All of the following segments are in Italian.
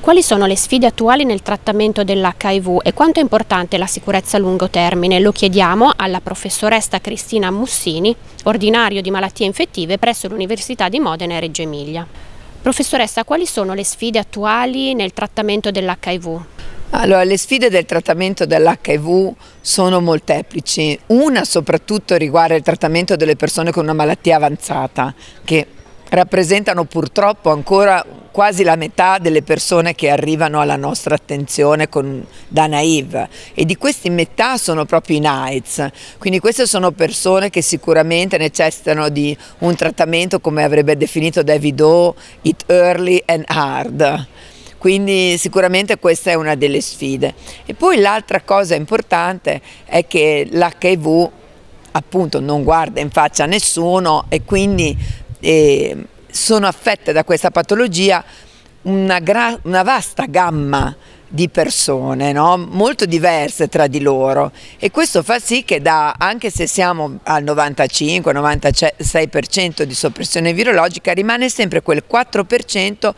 Quali sono le sfide attuali nel trattamento dell'HIV e quanto è importante la sicurezza a lungo termine? Lo chiediamo alla professoressa Cristina Mussini, ordinario di malattie infettive presso l'Università di Modena e Reggio Emilia. Professoressa, quali sono le sfide attuali nel trattamento dell'HIV? Allora, le sfide del trattamento dell'HIV sono molteplici. Una soprattutto riguarda il trattamento delle persone con una malattia avanzata, che rappresentano purtroppo ancora quasi la metà delle persone che arrivano alla nostra attenzione con, da Naive e di questi metà sono proprio i NAIDS, quindi queste sono persone che sicuramente necessitano di un trattamento come avrebbe definito David O, it early and hard. Quindi sicuramente questa è una delle sfide. E poi l'altra cosa importante è che l'HIV appunto non guarda in faccia a nessuno e quindi eh, sono affette da questa patologia una, una vasta gamma di persone no? molto diverse tra di loro e questo fa sì che da, anche se siamo al 95-96% di soppressione virologica rimane sempre quel 4%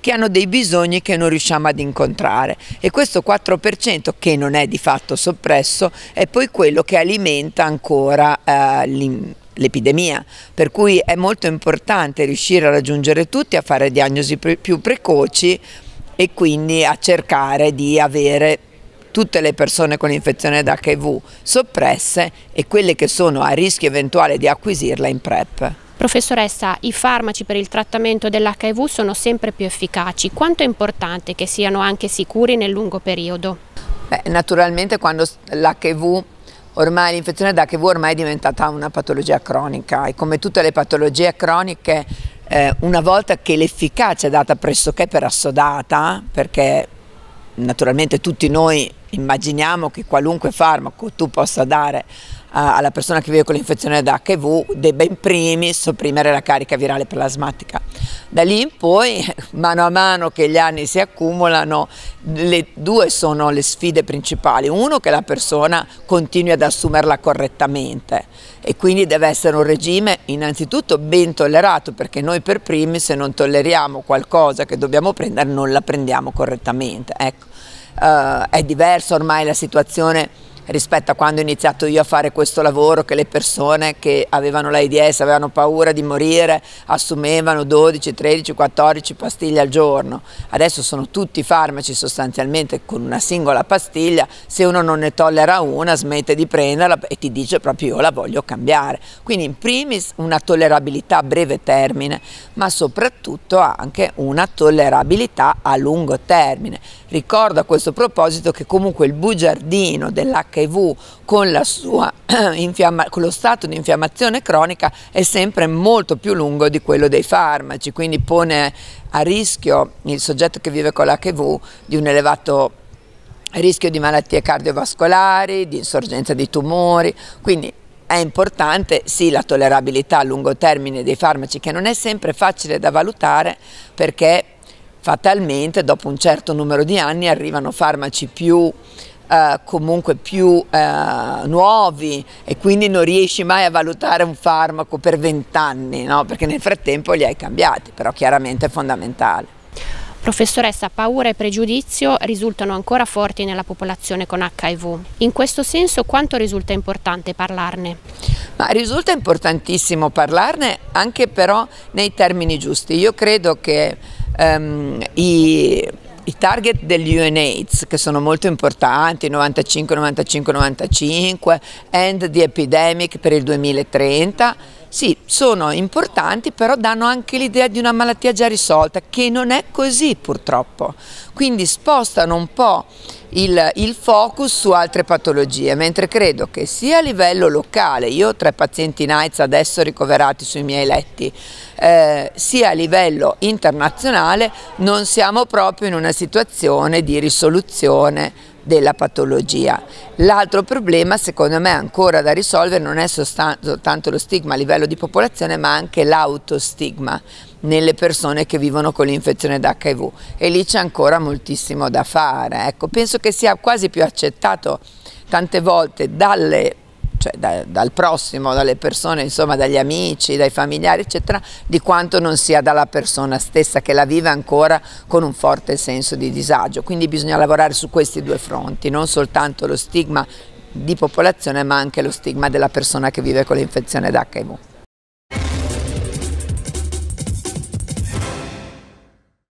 che hanno dei bisogni che non riusciamo ad incontrare e questo 4% che non è di fatto soppresso è poi quello che alimenta ancora eh, l'epidemia, per cui è molto importante riuscire a raggiungere tutti, a fare diagnosi pre più precoci e quindi a cercare di avere tutte le persone con infezione da HIV soppresse e quelle che sono a rischio eventuale di acquisirla in PrEP. Professoressa, i farmaci per il trattamento dell'HIV sono sempre più efficaci. Quanto è importante che siano anche sicuri nel lungo periodo? Beh, naturalmente quando l'HIV ormai l'infezione da HIV ormai è diventata una patologia cronica e come tutte le patologie croniche eh, una volta che l'efficacia è data pressoché per assodata, perché naturalmente tutti noi immaginiamo che qualunque farmaco tu possa dare eh, alla persona che vive con l'infezione da HIV debba in primis sopprimere la carica virale plasmatica. Da lì in poi, mano a mano che gli anni si accumulano, le due sono le sfide principali. Uno che la persona continui ad assumerla correttamente e quindi deve essere un regime innanzitutto ben tollerato perché noi per primi se non tolleriamo qualcosa che dobbiamo prendere non la prendiamo correttamente. Ecco eh, è diversa ormai la situazione rispetto a quando ho iniziato io a fare questo lavoro che le persone che avevano l'AIDS, avevano paura di morire, assumevano 12, 13, 14 pastiglie al giorno. Adesso sono tutti farmaci sostanzialmente con una singola pastiglia, se uno non ne tollera una smette di prenderla e ti dice proprio io la voglio cambiare. Quindi in primis una tollerabilità a breve termine, ma soprattutto anche una tollerabilità a lungo termine. Ricordo a questo proposito che comunque il bugiardino dell'HIV l'HIV con, sua, con lo stato di infiammazione cronica è sempre molto più lungo di quello dei farmaci, quindi pone a rischio il soggetto che vive con l'HIV di un elevato rischio di malattie cardiovascolari, di insorgenza di tumori, quindi è importante sì la tollerabilità a lungo termine dei farmaci che non è sempre facile da valutare perché fatalmente dopo un certo numero di anni arrivano farmaci più eh, comunque più eh, nuovi e quindi non riesci mai a valutare un farmaco per vent'anni, no? perché nel frattempo li hai cambiati, però chiaramente è fondamentale. Professoressa, paura e pregiudizio risultano ancora forti nella popolazione con HIV. In questo senso quanto risulta importante parlarne? Ma risulta importantissimo parlarne anche però nei termini giusti. Io credo che ehm, i i target degli UNAIDS che sono molto importanti, 95, 95, 95, end the epidemic per il 2030 sì, sono importanti, però danno anche l'idea di una malattia già risolta, che non è così purtroppo. Quindi spostano un po' il, il, focus su altre patologie, mentre credo che sia a livello locale, io ho tre pazienti in AIDS adesso ricoverati sui miei letti, eh, sia a livello internazionale non siamo proprio in una situazione di risoluzione della patologia. L'altro problema secondo me ancora da risolvere non è soltanto lo stigma a livello di popolazione ma anche l'autostigma nelle persone che vivono con l'infezione d'HIV e lì c'è ancora moltissimo da fare. Ecco, penso che sia quasi più accettato tante volte dalle persone cioè da, dal prossimo, dalle persone, insomma dagli amici, dai familiari, eccetera, di quanto non sia dalla persona stessa che la vive ancora con un forte senso di disagio. Quindi bisogna lavorare su questi due fronti, non soltanto lo stigma di popolazione ma anche lo stigma della persona che vive con l'infezione d'HIV.